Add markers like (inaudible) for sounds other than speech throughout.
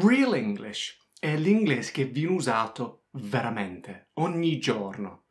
Real English è l'inglese che viene usato veramente, ogni giorno.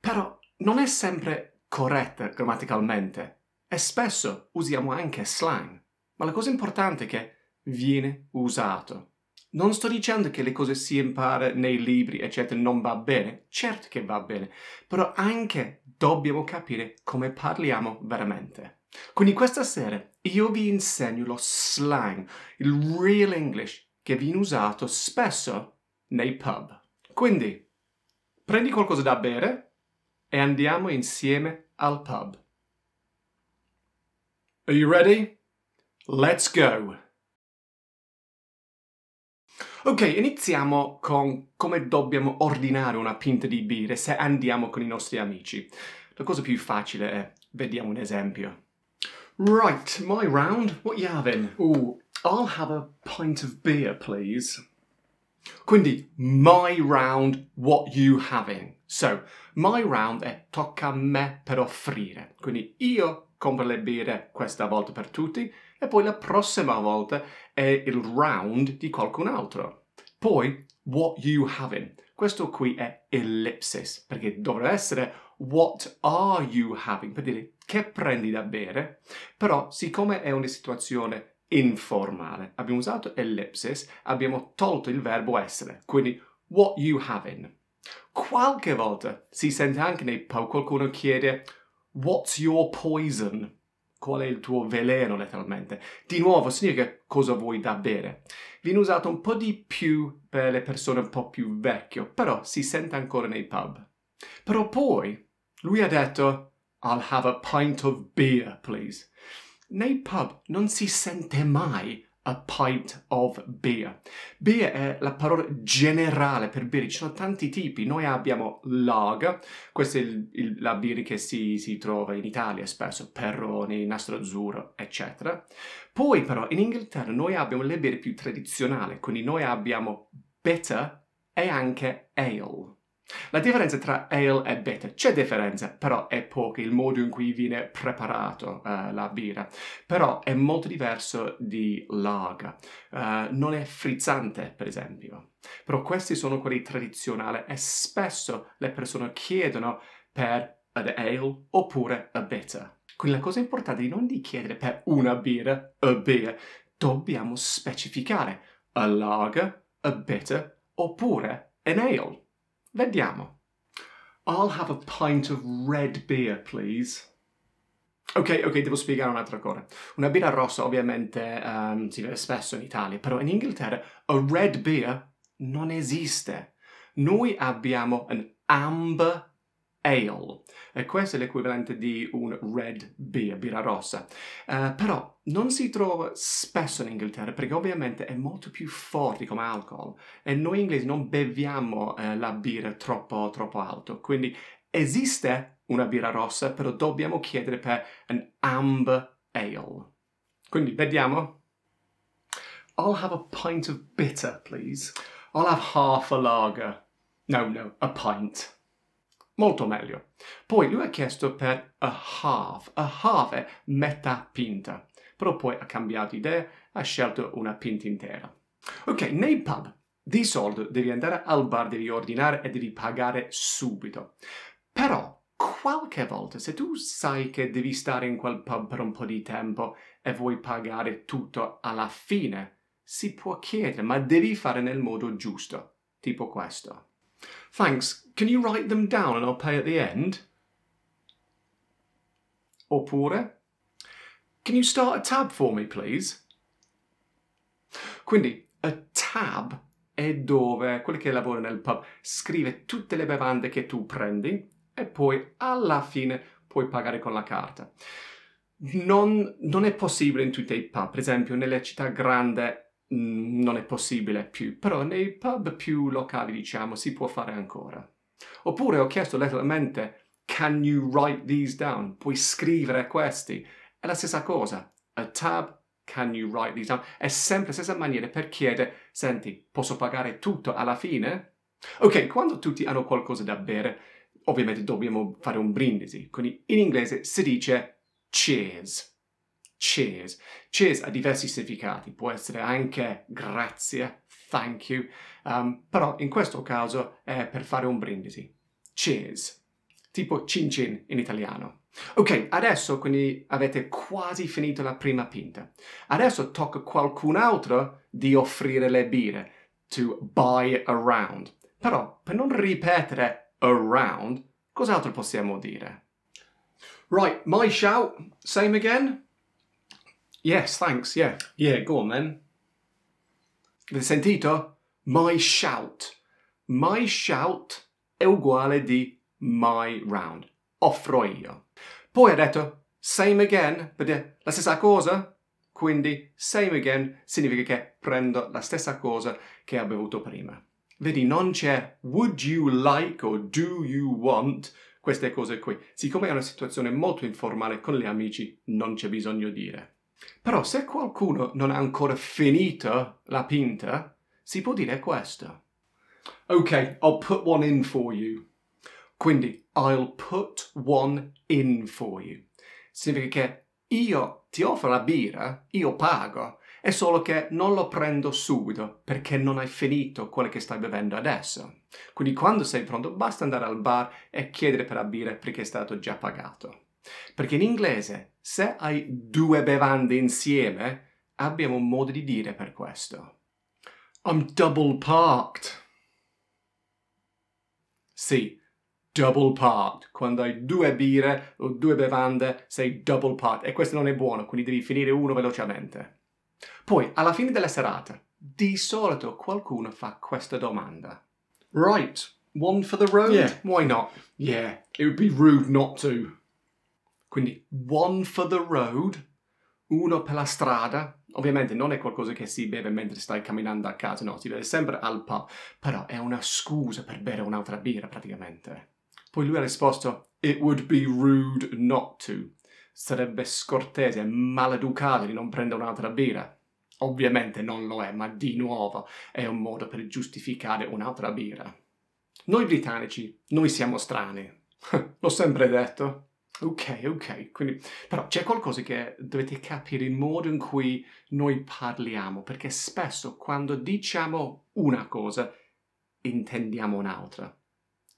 Però non è sempre corretta grammaticalmente e spesso usiamo anche slang. Ma la cosa importante è che viene usato. Non sto dicendo che le cose si impara nei libri, eccetera, non va bene. Certo che va bene, però anche dobbiamo capire come parliamo veramente. Quindi questa sera io vi insegno lo slang, il real English, che viene usato spesso nei pub. Quindi, prendi qualcosa da bere e andiamo insieme al pub. Are you ready? Let's go! Ok, iniziamo con come dobbiamo ordinare una pinta di birra se andiamo con i nostri amici. La cosa più facile è, vediamo un esempio. Right, my round, what you having? Ooh, I'll have a pint of beer, please. Quindi, my round, what you having? So, my round è tocca a me per offrire. Quindi io compro le birre questa volta per tutti e poi la prossima volta è il round di qualcun altro. Poi, what you having? Questo qui è ellipsis, perché dovrebbe essere what are you having, per dire che prendi da bere, però siccome è una situazione informale. Abbiamo usato ellipsis, abbiamo tolto il verbo essere, quindi what you having. Qualche volta si sente anche nei pub qualcuno chiede what's your poison? Qual è il tuo veleno letteralmente? Di nuovo significa cosa vuoi da bere. Viene usato un po' di più per le persone un po' più vecchie, però si sente ancora nei pub. Però poi lui ha detto I'll have a pint of beer, please. Nei pub non si sente mai a pint of beer. Beer è la parola generale per birra, ci sono tanti tipi. Noi abbiamo lager, questa è il, il, la birra che si, si, trova in Italia spesso, Perroni, Nastro Azzurro, eccetera. Poi però in Inghilterra noi abbiamo le birre più tradizionali, quindi noi abbiamo bitter e anche ale. La differenza tra ale e bitter c'è differenza, però è poca il modo in cui viene preparato uh, la birra, però è molto diverso di lager, uh, non è frizzante per esempio. Però questi sono quelli tradizionali e spesso le persone chiedono per ad ale oppure a bitter. Quindi la cosa importante è non di chiedere per una birra, a beer, dobbiamo specificare a lager, a bitter oppure an ale. Vediamo. I'll have a pint of red beer, please. Ok, ok, devo spiegare un'altra cosa. Una birra rossa ovviamente um, si vede spesso in Italia, però in Inghilterra a red beer non esiste. Noi abbiamo un amber ale e questo è l'equivalente di un red beer, birra rossa. Uh, però non si trova spesso in Inghilterra perché ovviamente è molto più forte come alcol e noi inglesi non beviamo uh, la birra troppo, troppo alto, quindi esiste una birra rossa, però dobbiamo chiedere per un amber ale. Quindi vediamo. I'll have a pint of bitter, please. I'll have half a lager. No, no, a pint. Molto meglio. Poi lui ha chiesto per a half. A half è metà pinta. Però poi ha cambiato idea, ha scelto una pinta intera. Ok, nei pub di solito devi andare al bar, devi ordinare e devi pagare subito. Però qualche volta, se tu sai che devi stare in quel pub per un po' di tempo e vuoi pagare tutto alla fine, si può chiedere, ma devi fare nel modo giusto, tipo questo. Thanks, can you write them down and I'll pay at the end? Oppure, can you start a tab for me please? Quindi, a tab è dove quelli che lavora nel pub scrive tutte le bevande che tu prendi e poi alla fine puoi pagare con la carta. Non, non è possibile in tutti i pub, per esempio nelle città grandi Mm, non è possibile più, però nei pub più locali, diciamo, si può fare ancora. Oppure ho chiesto letteralmente Can you write these down? Puoi scrivere questi? È la stessa cosa. A tab, can you write these down? È sempre la stessa maniera per chiedere, senti, posso pagare tutto alla fine? Ok, quando tutti hanno qualcosa da bere, ovviamente dobbiamo fare un brindisi. Quindi in inglese si dice cheers cheers. Cheers ha diversi significati, può essere anche grazie, thank you, um, però in questo caso è per fare un brindisi. Cheers, tipo cin cin in italiano. Ok, adesso quindi avete quasi finito la prima pinta. Adesso tocca a qualcun altro di offrire le birre, to buy around. Però, per non ripetere around, cos'altro possiamo dire? Right, my shout, same again. Yes, thanks, yeah. Yeah, go on then. Avete sentito? My shout. My shout è uguale di my round. Offro io. Poi ha detto same again, perché la stessa cosa. Quindi same again significa che prendo la stessa cosa che ho bevuto prima. Vedi, non c'è would you like o do you want queste cose qui. Siccome è una situazione molto informale con gli amici, non c'è bisogno di dire. Però se qualcuno non ha ancora finito la pinta, si può dire questo. Ok, I'll put one in for you. Quindi, I'll put one in for you. Significa che io ti offro la birra, io pago, è solo che non lo prendo subito perché non hai finito quello che stai bevendo adesso. Quindi quando sei pronto basta andare al bar e chiedere per la birra perché è stato già pagato. Perché in inglese, se hai due bevande insieme, abbiamo un modo di dire per questo. I'm double parked. Sì, double parked. Quando hai due birre o due bevande sei double parked e questo non è buono, quindi devi finire uno velocemente. Poi, alla fine della serata, di solito qualcuno fa questa domanda. Right, one for the road? Yeah. Why not? Yeah, it would be rude not to. Quindi one for the road, uno per la strada. Ovviamente non è qualcosa che si beve mentre stai camminando a casa, no, si beve sempre al pub, però è una scusa per bere un'altra birra praticamente. Poi lui ha risposto, it would be rude not to. Sarebbe scortese e maleducato di non prendere un'altra birra. Ovviamente non lo è, ma di nuovo è un modo per giustificare un'altra birra. Noi britannici, noi siamo strani. (laughs) L'ho sempre detto. Ok, ok, quindi però c'è qualcosa che dovete capire il modo in cui noi parliamo, perché spesso quando diciamo una cosa intendiamo un'altra.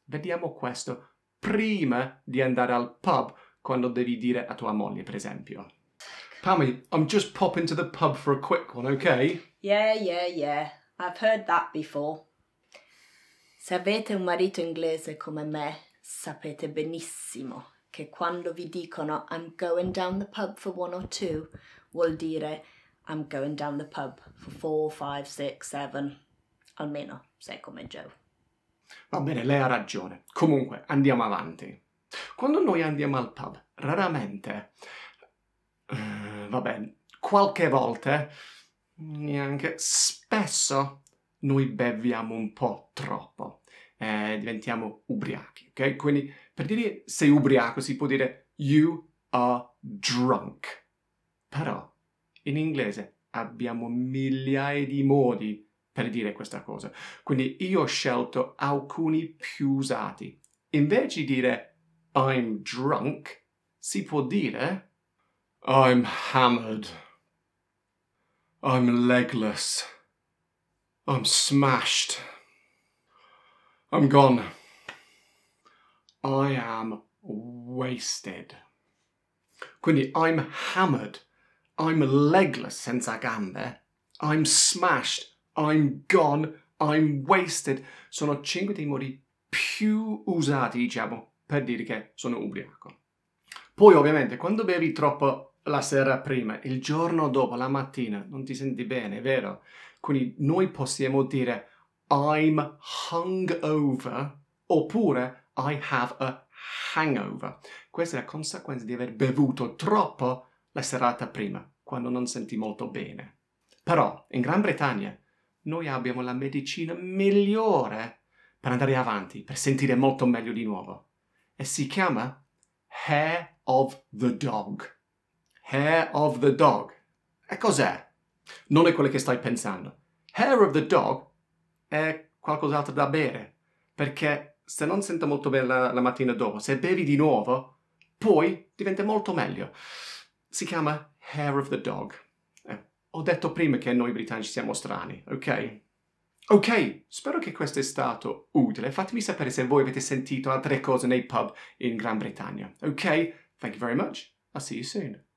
Vediamo questo prima di andare al pub quando devi dire a tua moglie, per esempio. Pammy, I'm just popping to the pub for a quick one, ok? Yeah, yeah, yeah. I've heard that before. Se avete un marito inglese come me, sapete benissimo che quando vi dicono I'm going down the pub for one or two vuol dire I'm going down the pub for four, five, six, seven, almeno sei come Joe. Va bene, lei ha ragione. Comunque, andiamo avanti. Quando noi andiamo al pub, raramente, uh, bene, qualche volta, neanche, spesso noi beviamo un po' troppo eh, diventiamo ubriachi, ok? Quindi per dire sei ubriaco si può dire you are drunk. Però in inglese abbiamo migliaia di modi per dire questa cosa. Quindi io ho scelto alcuni più usati. Invece di dire I'm drunk, si può dire I'm hammered. I'm legless. I'm smashed. I'm gone. I am wasted. Quindi I'm hammered. I'm legless senza gambe. I'm smashed. I'm gone. I'm wasted. Sono cinque dei modi più usati, diciamo, per dire che sono ubriaco. Poi, ovviamente, quando bevi troppo la sera prima, il giorno dopo, la mattina, non ti senti bene, vero? Quindi noi possiamo dire I'm hungover oppure I have a hangover. Questa è la conseguenza di aver bevuto troppo la serata prima, quando non senti molto bene. Però in Gran Bretagna noi abbiamo la medicina migliore per andare avanti, per sentire molto meglio di nuovo. E si chiama Hair of the Dog. Hair of the Dog. E cos'è? Non è quello che stai pensando. Hair of the Dog è qualcos'altro da bere, perché se non sento molto bene la, la mattina dopo, se bevi di nuovo, poi diventa molto meglio. Si chiama hair of the dog. Eh, ho detto prima che noi britannici siamo strani, ok? Ok, spero che questo è stato utile. Fatemi sapere se voi avete sentito altre cose nei pub in Gran Bretagna. Ok, thank you very much. I'll see you soon.